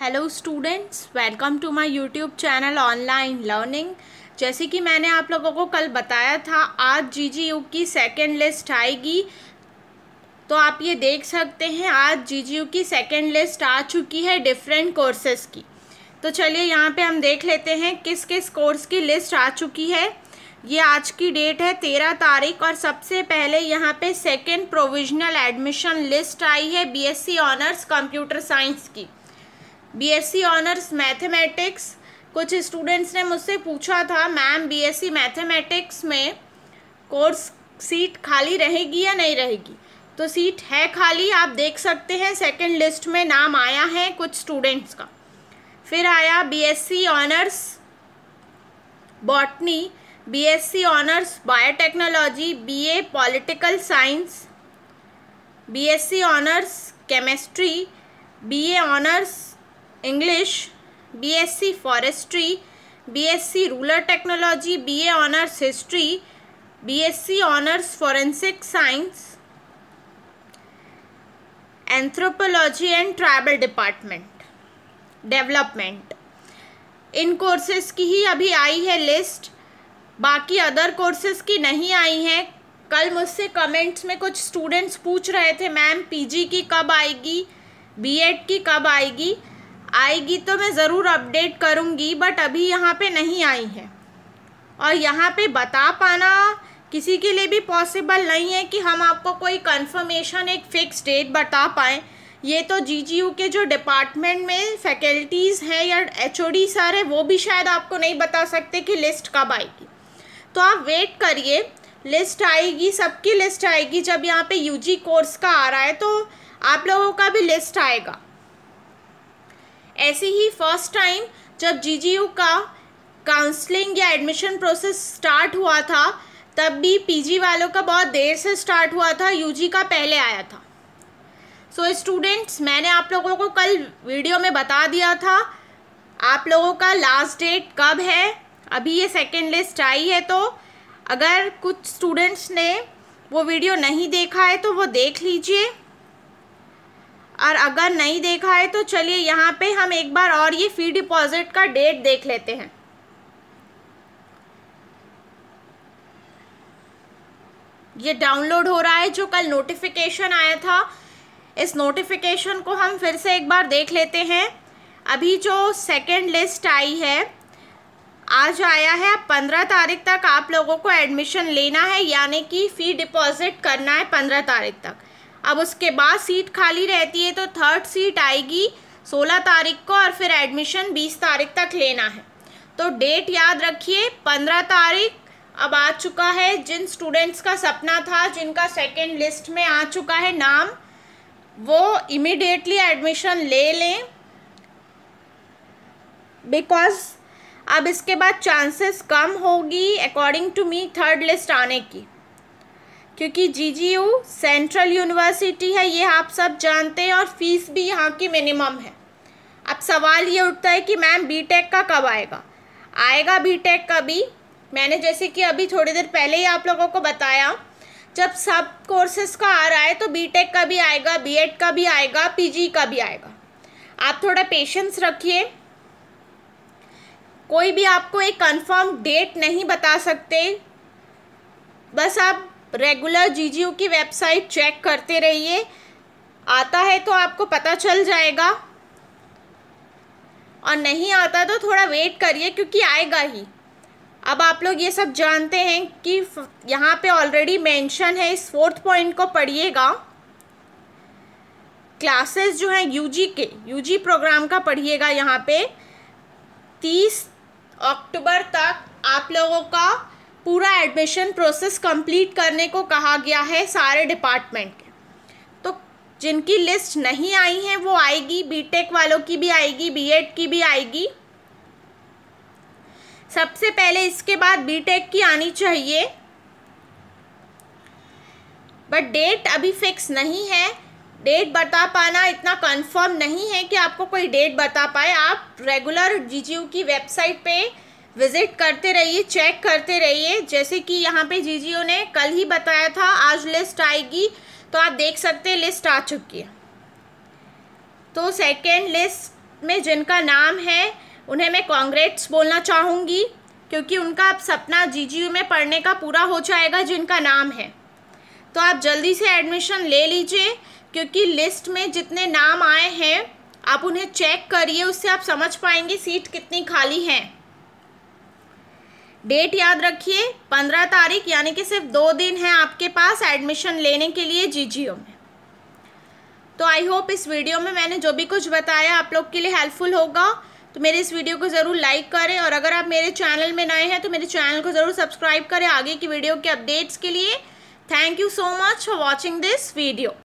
hello students welcome to my YouTube channel online learning जैसे कि मैंने आप लोगों को कल बताया था आज जीजीयू की सेकेंड लिस्ट आएगी तो आप ये देख सकते हैं आज जीजीयू की सेकेंड लिस्ट आ चुकी है डिफरेंट कोर्सेज़ की तो चलिए यहाँ पे हम देख लेते हैं किस किस कोर्स की लिस्ट आ चुकी है ये आज की डेट है तेरह तारीख और सबसे पहले यहाँ पर सेकेंड प्रोविजनल एडमिशन लिस्ट आई है बी ऑनर्स कंप्यूटर साइंस की बीएससी ऑनर्स मैथमेटिक्स कुछ स्टूडेंट्स ने मुझसे पूछा था मैम बीएससी मैथमेटिक्स में कोर्स सीट खाली रहेगी या नहीं रहेगी तो सीट है खाली आप देख सकते हैं सेकंड लिस्ट में नाम आया है कुछ स्टूडेंट्स का फिर आया BSc honours botany BSc honours biotechnology BA political science BSc honours chemistry BA honours English BSc forestry BSc rural technology BA honours history BSc honours forensic science anthropology and tribal department development इन courses की ही अभी आई है list बाकी other courses की नहीं आई हैं कल मुझसे कमेंट्स में कुछ स्टूडेंट्स पूछ रहे थे मैम पीजी की कब आएगी बीएड की कब आएगी आएगी तो मैं ज़रूर अपडेट करूँगी बट अभी यहाँ पे नहीं आई है और यहाँ पे बता पाना किसी के लिए भी पॉसिबल नहीं है कि हम आपको कोई कंफर्मेशन एक फ़िक्स डेट बता पाएँ ये तो जी के जो डिपार्टमेंट में फैकल्टीज़ हैं या डी सर है वो भी शायद आपको नहीं बता सकते कि लिस्ट कब आएगी तो आप वेट करिए लिस्ट आएगी सबकी लिस्ट आएगी जब यहाँ पे यूजी कोर्स का आ रहा है तो आप लोगों का भी लिस्ट आएगा ऐसे ही फर्स्ट टाइम जब जीजीयू का काउंसलिंग या एडमिशन प्रोसेस स्टार्ट हुआ था तब भी पीजी वालों का बहुत देर से स्टार्ट हुआ था यूजी का पहले आया था सो so, स्टूडेंट्स मैंने आप लोगों को कल वीडियो में बता दिया था आप लोगों का लास्ट डेट कब है अभी ये सेकेंड लिस्ट आई है तो अगर कुछ स्टूडेंट्स ने वो वीडियो नहीं देखा है तो वो देख लीजिए और अगर नहीं देखा है तो चलिए यहाँ पे हम एक बार और ये फी डिपॉजिट का डेट देख लेते हैं ये डाउनलोड हो रहा है जो कल नोटिफिकेशन आया था इस नोटिफिकेशन को हम फिर से एक बार देख लेते हैं अभी जो सेकेंड लिस्ट आई है आज आया है पंद्रह तारीख तक आप लोगों को एडमिशन लेना है यानी कि फ़ी डिपॉज़िट करना है पंद्रह तारीख तक अब उसके बाद सीट खाली रहती है तो थर्ड सीट आएगी सोलह तारीख को और फिर एडमिशन बीस तारीख तक लेना है तो डेट याद रखिए पंद्रह तारीख अब आ चुका है जिन स्टूडेंट्स का सपना था जिनका सेकेंड लिस्ट में आ चुका है नाम वो इमिडिएटली एडमिशन ले लें बिकॉज अब इसके बाद चांसेस कम होगी according to me third list आने की क्योंकि जीजीयू सेंट्रल यूनिवर्सिटी है ये आप सब जानते हैं और फीस भी यहाँ की मिनिमम है अब सवाल ये उठता है कि मैम बीटेक का कब आएगा आएगा बीटेक का भी मैंने जैसे कि अभी थोड़ी देर पहले ही आप लोगों को बताया जब सब कोर्सेस का आ रहा है तो बीटेक का भी आएगा बीएड का भी आएगा पीजी का भी आएगा आप थोड़ा पेशेंस रखिए कोई भी आपको एक कंफर्म डेट नहीं बता सकते बस आप रेगुलर जीजीयू की वेबसाइट चेक करते रहिए आता है तो आपको पता चल जाएगा और नहीं आता तो थोड़ा वेट करिए क्योंकि आएगा ही अब आप लोग ये सब जानते हैं कि यहाँ पे ऑलरेडी मेंशन है इस फोर्थ पॉइंट को पढ़िएगा क्लासेस जो हैं यूजी के यूजी प्रोग्राम का पढ़िएगा यहाँ पे तीस अक्टूबर तक आप लोगों का पूरा एडमिशन प्रोसेस कंप्लीट करने को कहा गया है सारे डिपार्टमेंट के तो जिनकी लिस्ट नहीं आई है वो आएगी बीटेक वालों की भी आएगी बीएड की भी आएगी सबसे पहले इसके बाद बीटेक की आनी चाहिए बट डेट अभी फिक्स नहीं है डेट बता पाना इतना कंफर्म नहीं है कि आपको कोई डेट बता पाए आप रेगुलर जीजीयू की वेबसाइट पे विज़िट करते रहिए चेक करते रहिए जैसे कि यहाँ पे जीजीओ ने कल ही बताया था आज लिस्ट आएगी तो आप देख सकते हैं लिस्ट आ चुकी है तो सेकेंड लिस्ट में जिनका नाम है उन्हें मैं कॉन्ग्रेट्स बोलना चाहूँगी क्योंकि उनका अब सपना जीजीयू में पढ़ने का पूरा हो जाएगा जिनका नाम है तो आप जल्दी से एडमिशन ले लीजिए क्योंकि लिस्ट में जितने नाम आए हैं आप उन्हें चेक करिए उससे आप समझ पाएंगे सीट कितनी खाली हैं डेट याद रखिए पंद्रह तारीख यानी कि सिर्फ दो दिन है आपके पास एडमिशन लेने के लिए जीजीओ में तो आई होप इस वीडियो में मैंने जो भी कुछ बताया आप लोग के लिए हेल्पफुल होगा तो मेरे इस वीडियो को ज़रूर लाइक करें और अगर आप मेरे चैनल में नए हैं तो मेरे चैनल को ज़रूर सब्सक्राइब करें आगे की वीडियो के अपडेट्स के लिए thank you so much for watching this video